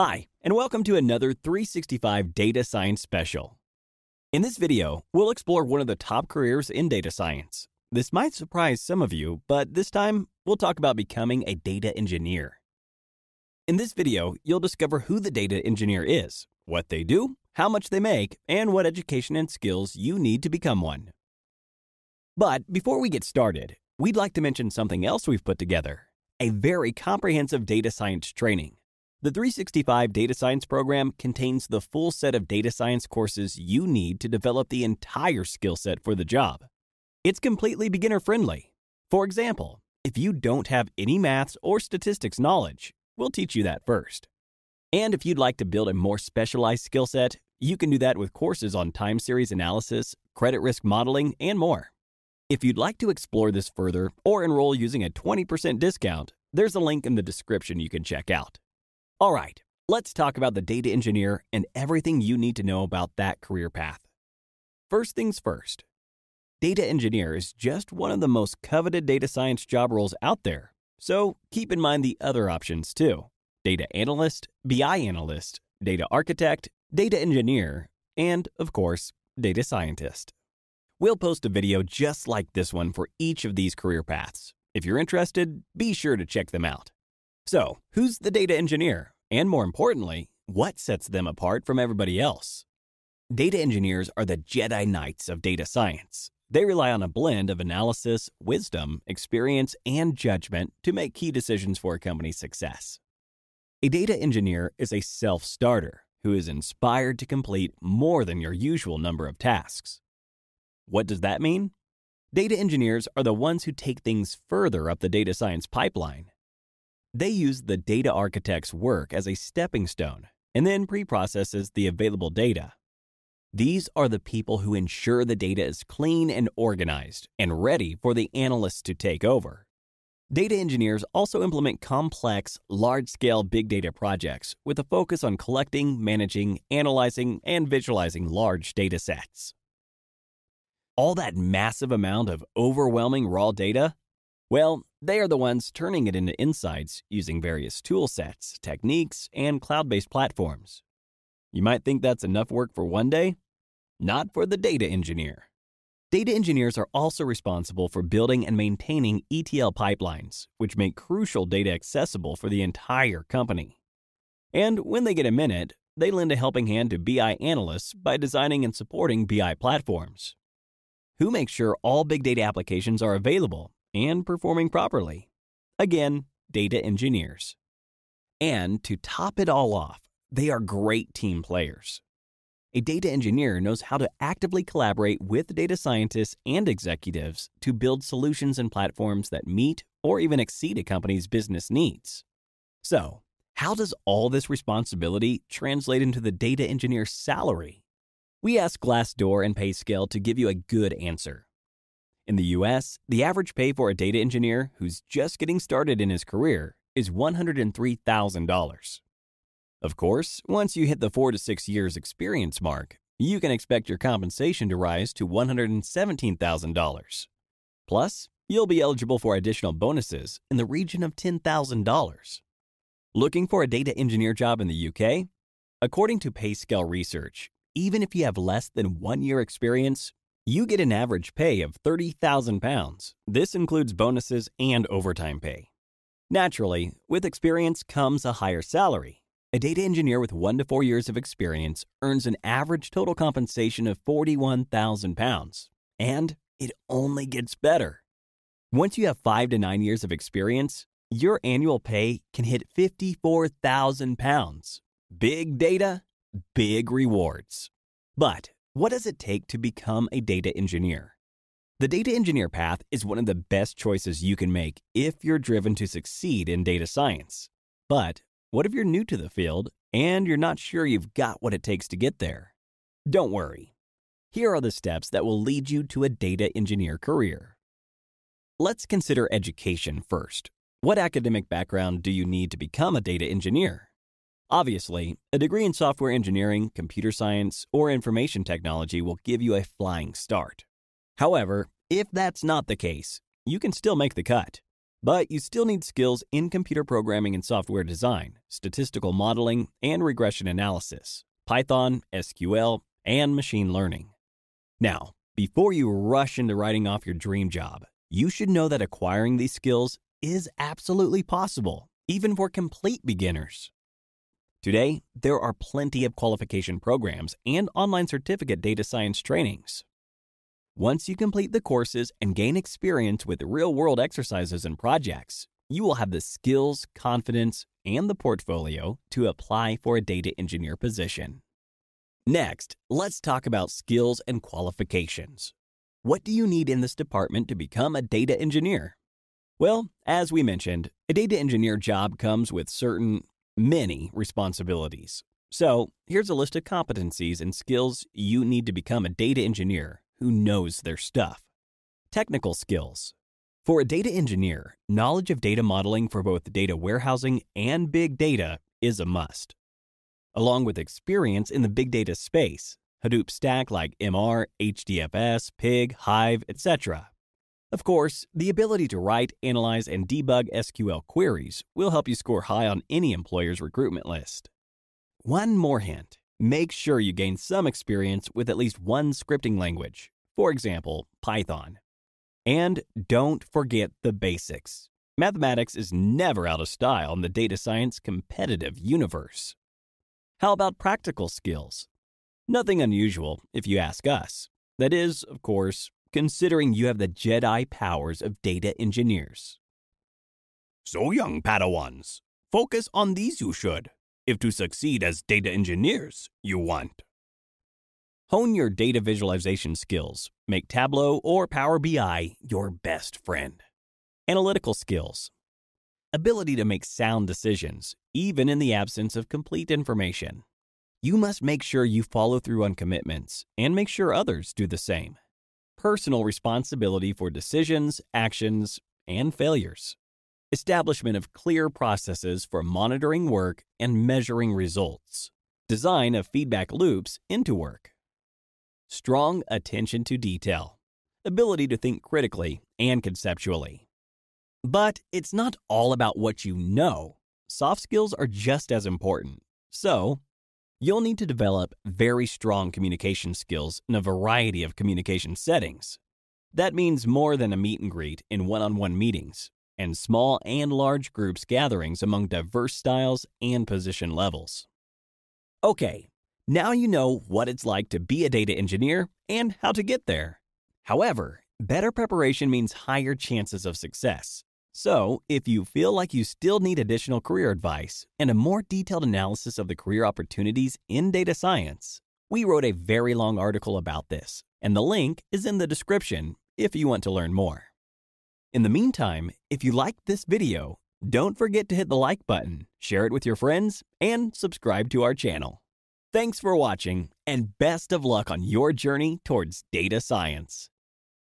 Hi, and welcome to another 365 Data Science Special. In this video, we'll explore one of the top careers in data science. This might surprise some of you, but this time, we'll talk about becoming a data engineer. In this video, you'll discover who the data engineer is, what they do, how much they make, and what education and skills you need to become one. But before we get started, we'd like to mention something else we've put together, a very comprehensive data science training. The 365 Data Science program contains the full set of data science courses you need to develop the entire skill set for the job. It's completely beginner friendly. For example, if you don't have any maths or statistics knowledge, we'll teach you that first. And if you'd like to build a more specialized skill set, you can do that with courses on time series analysis, credit risk modeling, and more. If you'd like to explore this further or enroll using a 20% discount, there's a link in the description you can check out. All right, let's talk about the data engineer and everything you need to know about that career path. First things first, data engineer is just one of the most coveted data science job roles out there, so keep in mind the other options too data analyst, BI analyst, data architect, data engineer, and of course, data scientist. We'll post a video just like this one for each of these career paths. If you're interested, be sure to check them out. So, who's the data engineer? And more importantly, what sets them apart from everybody else? Data engineers are the Jedi Knights of data science. They rely on a blend of analysis, wisdom, experience, and judgment to make key decisions for a company's success. A data engineer is a self starter who is inspired to complete more than your usual number of tasks. What does that mean? Data engineers are the ones who take things further up the data science pipeline they use the data architect's work as a stepping stone and then preprocesses the available data. These are the people who ensure the data is clean and organized and ready for the analysts to take over. Data engineers also implement complex, large scale big data projects with a focus on collecting, managing, analyzing, and visualizing large data sets. All that massive amount of overwhelming raw data? Well, they are the ones turning it into insights using various tool sets, techniques, and cloud based platforms. You might think that's enough work for one day? Not for the data engineer. Data engineers are also responsible for building and maintaining ETL pipelines, which make crucial data accessible for the entire company. And when they get a minute, they lend a helping hand to BI analysts by designing and supporting BI platforms. Who makes sure all big data applications are available and performing properly. Again, data engineers. And to top it all off, they are great team players. A data engineer knows how to actively collaborate with data scientists and executives to build solutions and platforms that meet or even exceed a company's business needs. So, how does all this responsibility translate into the data engineer's salary? We asked Glassdoor and PayScale to give you a good answer. In the US, the average pay for a data engineer who's just getting started in his career is $103,000. Of course, once you hit the 4 to 6 years experience mark, you can expect your compensation to rise to $117,000. Plus, you'll be eligible for additional bonuses in the region of $10,000. Looking for a data engineer job in the UK? According to PayScale research, even if you have less than one year experience, you get an average pay of £30,000. This includes bonuses and overtime pay. Naturally, with experience comes a higher salary. A data engineer with one to four years of experience earns an average total compensation of £41,000. And it only gets better. Once you have five to nine years of experience, your annual pay can hit £54,000. Big data, big rewards. But what does it take to become a data engineer? The data engineer path is one of the best choices you can make if you're driven to succeed in data science. But what if you're new to the field and you're not sure you've got what it takes to get there? Don't worry. Here are the steps that will lead you to a data engineer career. Let's consider education first. What academic background do you need to become a data engineer? Obviously, a degree in software engineering, computer science, or information technology will give you a flying start. However, if that's not the case, you can still make the cut. But you still need skills in computer programming and software design, statistical modeling, and regression analysis, Python, SQL, and machine learning. Now, before you rush into writing off your dream job, you should know that acquiring these skills is absolutely possible, even for complete beginners. Today, there are plenty of qualification programs and online certificate data science trainings. Once you complete the courses and gain experience with real world exercises and projects, you will have the skills, confidence, and the portfolio to apply for a data engineer position. Next, let's talk about skills and qualifications. What do you need in this department to become a data engineer? Well, as we mentioned, a data engineer job comes with certain many responsibilities. So, here's a list of competencies and skills you need to become a data engineer who knows their stuff. Technical skills. For a data engineer, knowledge of data modeling for both data warehousing and big data is a must. Along with experience in the big data space, Hadoop stack like MR, HDFS, Pig, Hive, etc. Of course, the ability to write, analyze, and debug SQL queries will help you score high on any employer's recruitment list. One more hint make sure you gain some experience with at least one scripting language, for example, Python. And don't forget the basics. Mathematics is never out of style in the data science competitive universe. How about practical skills? Nothing unusual, if you ask us. That is, of course, considering you have the Jedi powers of data engineers. So, young Padawans, focus on these you should, if to succeed as data engineers you want. Hone your data visualization skills. Make Tableau or Power BI your best friend. Analytical skills. Ability to make sound decisions, even in the absence of complete information. You must make sure you follow through on commitments and make sure others do the same personal responsibility for decisions, actions, and failures. Establishment of clear processes for monitoring work and measuring results. Design of feedback loops into work. Strong attention to detail. Ability to think critically and conceptually. But it's not all about what you know. Soft skills are just as important. So, You'll need to develop very strong communication skills in a variety of communication settings. That means more than a meet and greet in one on one meetings, and small and large groups gatherings among diverse styles and position levels. Okay, now you know what it's like to be a data engineer and how to get there. However, better preparation means higher chances of success, so, if you feel like you still need additional career advice and a more detailed analysis of the career opportunities in data science, we wrote a very long article about this, and the link is in the description if you want to learn more. In the meantime, if you liked this video, don't forget to hit the like button, share it with your friends, and subscribe to our channel. Thanks for watching, and best of luck on your journey towards data science.